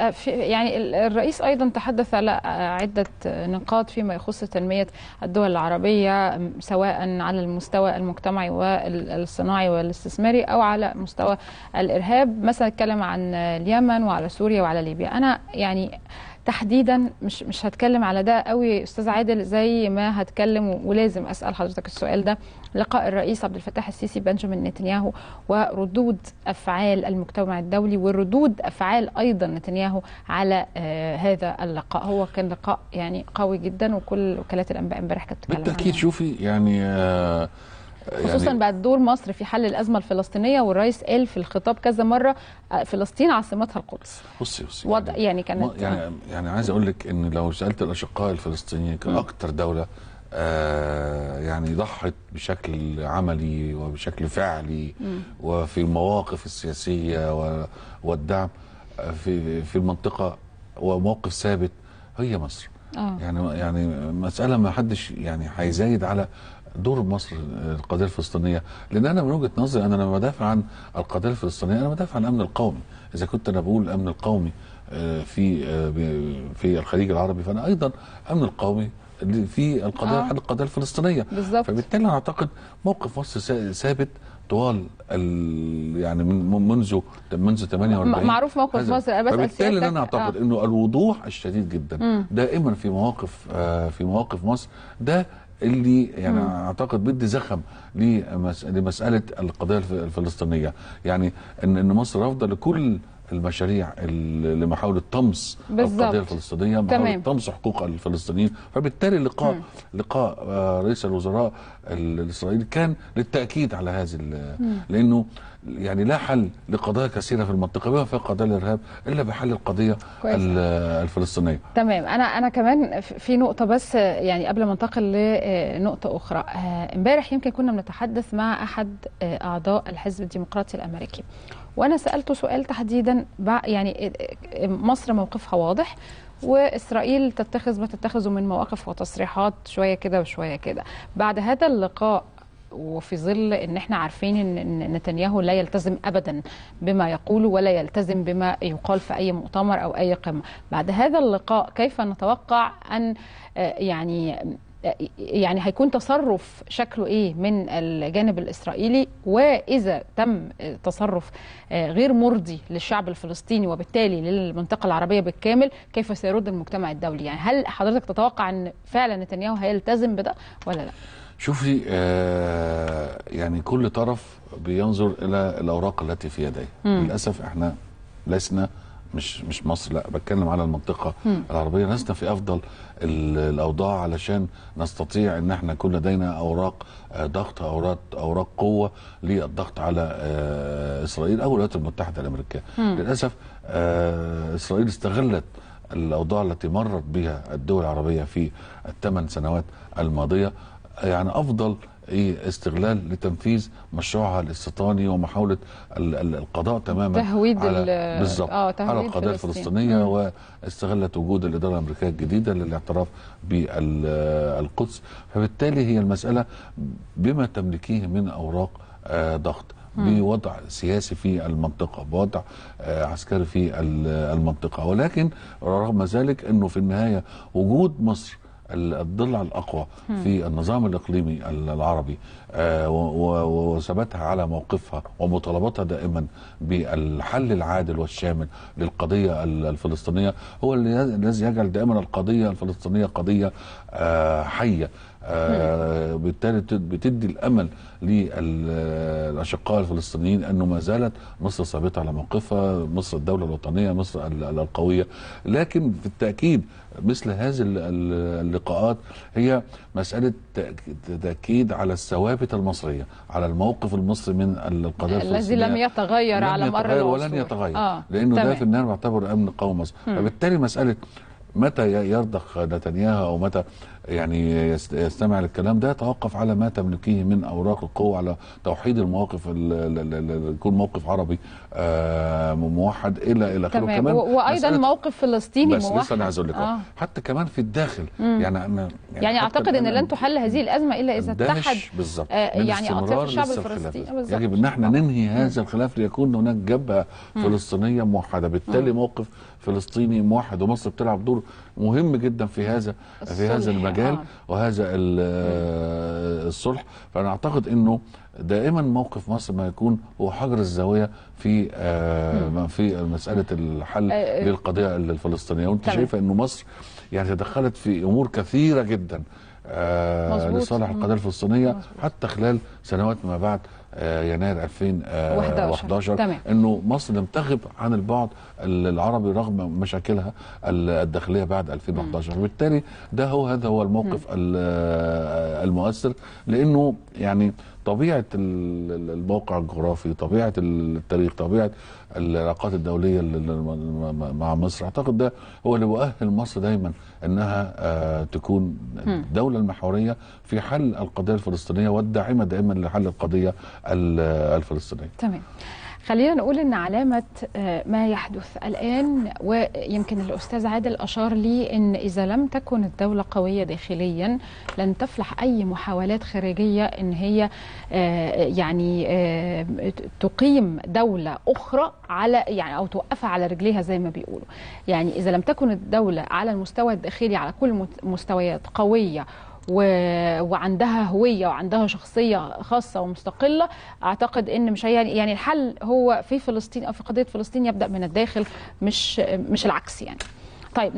آه، يعني الرئيس ايضا تحدث على آه، عده آه، نقاط فيما يخص تنميه الدول العربيه سواء على المستوى المجتمعي والصناعي والاستثماري او على مستوى الارهاب مثلا اتكلم عن اليمن وعلى سوريا وعلى ليبيا انا يعني تحديدا مش مش هتكلم على ده قوي استاذ عادل زي ما هتكلم ولازم اسال حضرتك السؤال ده لقاء الرئيس عبد الفتاح السيسي بنجامين نتنياهو وردود افعال المجتمع الدولي وردود افعال ايضا نتنياهو على آه هذا اللقاء هو كان لقاء يعني قوي جدا وكل وكالات الانباء امبارح كانت بتتكلم بالتاكيد شوفي يعني آه خصوصا يعني بعد دور مصر في حل الازمه الفلسطينيه والرئيس قال في الخطاب كذا مره آه، فلسطين عاصمتها القدس بصي بصي وضع يعني, يعني كانت يعني يعني عايز اقول لك ان لو سالت الاشقاء الفلسطينيين كان اكثر دوله آه يعني ضحت بشكل عملي وبشكل فعلي وفي المواقف السياسيه والدعم آه، في في المنطقه وموقف ثابت هي مصر آه. يعني يعني مساله ما حدش يعني هيزايد على دور مصر القضيه الفلسطينيه لان انا من وجهه نظري انا لما بدافع عن القضيه الفلسطينيه انا بدافع عن الامن القومي اذا كنت انا بقول الامن القومي آه، في آه، في الخليج العربي فانا ايضا امن القومي في القضيه آه. القضيه الفلسطينيه بالزبط. فبالتالي انا اعتقد موقف مصر ثابت طوال يعني من منذ منذ 48 معروف موقف مصر انا بسال فبالتالي انا اعتقد آه. انه الوضوح الشديد جدا م. دائما في مواقف آه في مواقف مصر ده اللي يعني مم. اعتقد بدي زخم لمساله القضيه الفلسطينيه يعني ان ان مصر رافضه لكل المشاريع اللي محاولة طمس القضية الفلسطينية محاولة طمس حقوق الفلسطينيين فبالتالي لقاء م. لقاء آه، رئيس الوزراء الإسرائيلي كان للتأكيد على هذه لأنه يعني لا حل لقضايا كثيره في المنطقه بما فيها قضايا الارهاب الا بحل القضيه كويس. الفلسطينيه. تمام انا انا كمان في نقطه بس يعني قبل ما انتقل لنقطه اخرى آه، امبارح يمكن كنا بنتحدث مع احد آه، اعضاء الحزب الديمقراطي الامريكي وانا سالته سؤال تحديدا يعني آه، مصر موقفها واضح واسرائيل تتخذ ما تتخذه من مواقف وتصريحات شويه كده وشويه كده بعد هذا اللقاء وفي ظل ان احنا عارفين ان نتنياهو لا يلتزم ابدا بما يقوله ولا يلتزم بما يقال في اي مؤتمر او اي قمه بعد هذا اللقاء كيف نتوقع ان آه، يعني آه، يعني هيكون تصرف شكله ايه من الجانب الاسرائيلي واذا تم تصرف آه، غير مرضي للشعب الفلسطيني وبالتالي للمنطقه العربيه بالكامل كيف سيرد المجتمع الدولي يعني هل حضرتك تتوقع ان فعلا نتنياهو هيلتزم بده ولا لا شوفي آه يعني كل طرف بينظر الى الاوراق التي في يديه للاسف احنا لسنا مش مش مصر لا بتكلم على المنطقه مم. العربيه لسنا في افضل الاوضاع علشان نستطيع ان احنا يكون لدينا اوراق آه، ضغط اوراق اوراق قوه للضغط على آه، اسرائيل او الولايات المتحده الامريكيه للاسف آه، اسرائيل استغلت الاوضاع التي مرت بها الدول العربيه في الثمان سنوات الماضيه يعني افضل إيه، استغلال لتنفيذ مشروعها الاستيطاني ومحاوله القضاء تماما تهويد على بالظبط آه على القضيه الفلسطينيه واستغلت وجود الاداره الامريكيه الجديده للاعتراف بالقدس فبالتالي هي المساله بما تملكيه من اوراق آه، ضغط بوضع سياسي في المنطقه بوضع آه، عسكري في المنطقه ولكن رغم ذلك انه في النهايه وجود مصر الضلع الاقوى في النظام الاقليمي العربي آه، وثباتها على موقفها ومطالبتها دائما بالحل العادل والشامل للقضيه الفلسطينيه هو الذي يجعل دائما القضيه الفلسطينيه قضيه آه، حيه آه، بالتالي بتدي الامل للاشقاء الفلسطينيين انه ما زالت مصر ثابته على موقفها مصر الدوله الوطنيه مصر القويه لكن في التاكيد مثل هذه اللقاءات هي مساله تاكيد على الثوابت المصريه على الموقف المصري من القضيه الذي لم يتغير على مر الوقت ولن يتغير آه. لانه تمام. ده في النهايه يعتبر امن قومي مصر فبالتالي مساله متى يرضخ نتنياهو او متى يعني يستمع للكلام ده توقف على ما تملكه من اوراق القوه على توحيد المواقف يكون موقف عربي آه، موحد الى الى اخره كمان وايضا موقف فلسطيني بس موحد بس لسه انا عايز اقول لك آه. حتى كمان في الداخل مم. يعني انا يعني, يعني اعتقد ان لن تحل هذه الازمه الا اذا اتحد بالظبط آه، يعني اطراف الشعب الفلسطيني يجب ان احنا آه. ننهي هذا الخلاف ليكون هناك جبهه فلسطينيه موحده بالتالي موقف فلسطيني موحد ومصر بتلعب دور مهم جدا في هذا في هذا المجال آه. وهذا آه، الصلح فانا اعتقد انه دائما موقف مصر ما يكون هو حجر الزاويه في آه، في مساله الحل للقضيه الفلسطينيه وانت شايفه انه مصر يعني تدخلت في امور كثيره جدا لصالح القضيه الفلسطينيه حتى خلال سنوات ما بعد آه، يناير 2011 آه، انه مصر لم تغب عن البعد العربي رغم مشاكلها الداخليه بعد 2011 وبالتالي ده هو هذا هو الموقف المؤثر لانه يعني طبيعه الموقع الجغرافي طبيعه التاريخ طبيعه العلاقات الدوليه مع مصر اعتقد ده هو اللي بيؤهل مصر دايما انها آه، تكون الدوله المحوريه في حل القضيه الفلسطينيه والداعمه دائما لحل القضيه الفلسطينيه تمام خلينا نقول ان علامه آه، ما يحدث الان ويمكن الاستاذ عادل اشار لي ان اذا لم تكن الدوله قويه داخليا لن تفلح اي محاولات خارجيه ان هي آه، يعني آه، تقيم دوله اخرى على يعني او توقفها على رجليها زي ما بيقولوا يعني اذا لم تكن الدوله على المستوى الداخلي على كل المستويات قويه وعندها هويه وعندها شخصيه خاصه ومستقله اعتقد ان مش هي... يعني الحل هو في فلسطين او في قضيه فلسطين يبدا من الداخل مش مش العكس يعني طيب